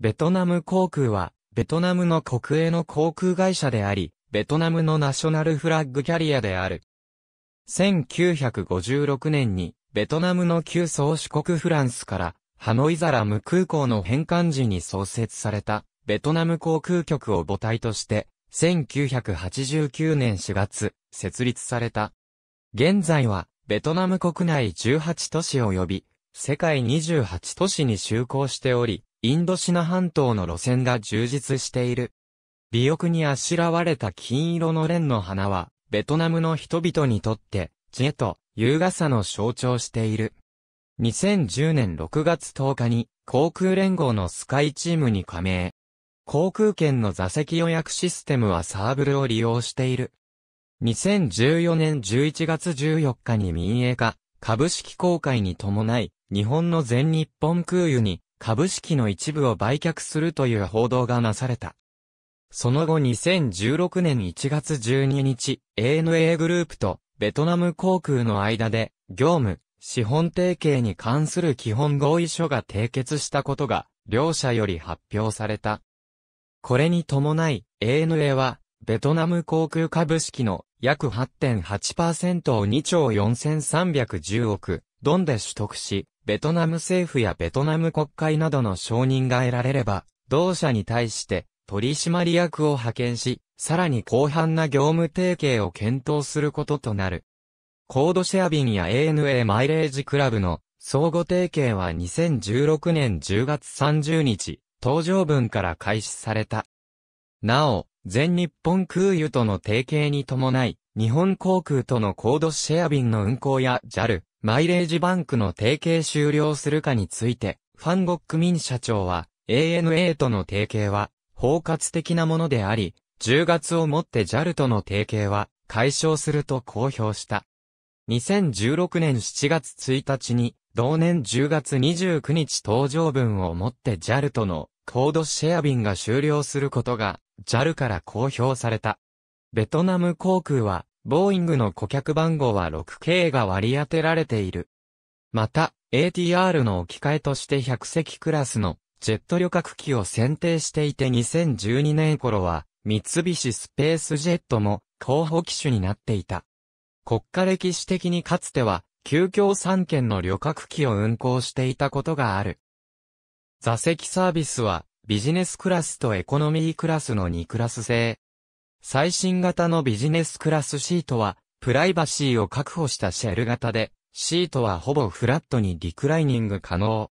ベトナム航空は、ベトナムの国営の航空会社であり、ベトナムのナショナルフラッグキャリアである。1956年に、ベトナムの旧宗主国フランスから、ハノイザラム空港の返還時に創設された、ベトナム航空局を母体として、1989年4月、設立された。現在は、ベトナム国内18都市及び、世界28都市に就航しており、インドシナ半島の路線が充実している。尾翼にあしらわれた金色の蓮の花は、ベトナムの人々にとって、知恵と優雅さの象徴している。2010年6月10日に、航空連合のスカイチームに加盟。航空券の座席予約システムはサーブルを利用している。2014年11月14日に民営化、株式公開に伴い、日本の全日本空輸に株式の一部を売却するという報道がなされた。その後2016年1月12日、ANA グループとベトナム航空の間で、業務、資本提携に関する基本合意書が締結したことが、両社より発表された。これに伴い、ANA は、ベトナム航空株式の約8.8%を2兆4310億ドンで取得し、ベトナム政府やベトナム国会などの承認が得られれば、同社に対して取締役を派遣し、さらに広範な業務提携を検討することとなる。コードシェア便や ANA マイレージクラブの相互提携は2016年10月30日、搭乗分から開始された。なお、全日本空輸との提携に伴い、日本航空とのコードシェア便の運航や JAL、マイレージバンクの提携終了するかについて、ファン・ゴック・ミン社長は、ANA との提携は、包括的なものであり、10月をもって JAL との提携は、解消すると公表した。2016年7月1日に、同年10月29日搭乗分をもって JAL とのコードシェア便が終了することが JAL から公表された。ベトナム航空はボーイングの顧客番号は 6K が割り当てられている。また、ATR の置き換えとして100席クラスのジェット旅客機を選定していて2012年頃は、三菱スペースジェットも候補機種になっていた。国家歴史的にかつては、急遽3件の旅客機を運行していたことがある。座席サービスは、ビジネスクラスとエコノミークラスの2クラス制。最新型のビジネスクラスシートは、プライバシーを確保したシェル型で、シートはほぼフラットにリクライニング可能。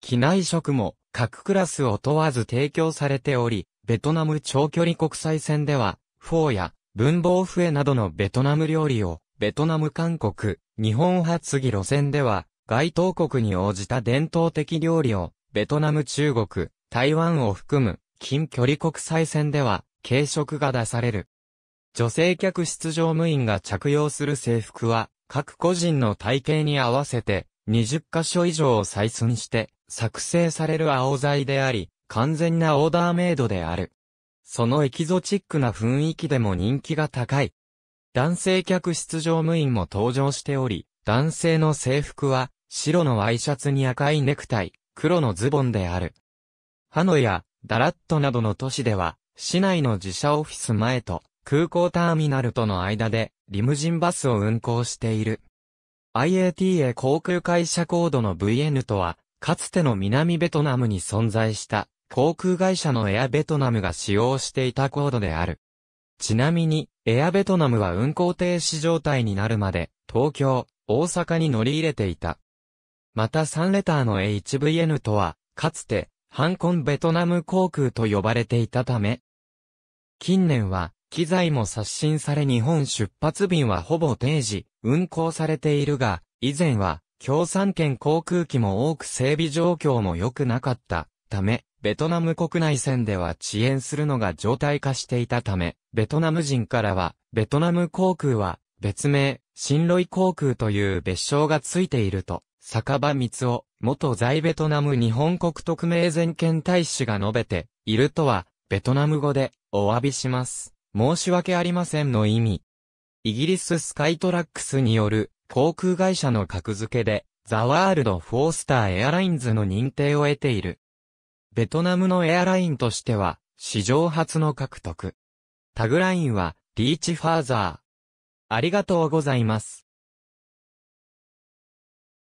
機内食も各クラスを問わず提供されており、ベトナム長距離国際線では、フォーや文房笛などのベトナム料理を、ベトナム韓国、日本発議路線では、該当国に応じた伝統的料理を、ベトナム中国、台湾を含む近距離国際線では、軽食が出される。女性客室乗務員が着用する制服は、各個人の体型に合わせて、20箇所以上を採寸して、作成される青材であり、完全なオーダーメイドである。そのエキゾチックな雰囲気でも人気が高い。男性客室乗務員も登場しており、男性の制服は、白のワイシャツに赤いネクタイ、黒のズボンである。ハノや、ダラットなどの都市では、市内の自社オフィス前と空港ターミナルとの間でリムジンバスを運行している。IATA 航空会社コードの VN とは、かつての南ベトナムに存在した航空会社のエアベトナムが使用していたコードである。ちなみに、エアベトナムは運行停止状態になるまで、東京、大阪に乗り入れていた。また3レターの HVN とは、かつて、ハンコンベトナム航空と呼ばれていたため、近年は、機材も刷新され日本出発便はほぼ定時、運行されているが、以前は、共産圏航空機も多く整備状況も良くなかったため、ベトナム国内線では遅延するのが常態化していたため、ベトナム人からは、ベトナム航空は、別名、新ロイ航空という別称がついていると、酒場光夫、元在ベトナム日本国特命全権大使が述べて、いるとは、ベトナム語で、お詫びします。申し訳ありませんの意味。イギリススカイトラックスによる航空会社の格付けで、ザワールド・フォースター・エアラインズの認定を得ている。ベトナムのエアラインとしては、史上初の獲得。タグラインは、リーチファーザー。ありがとうございます。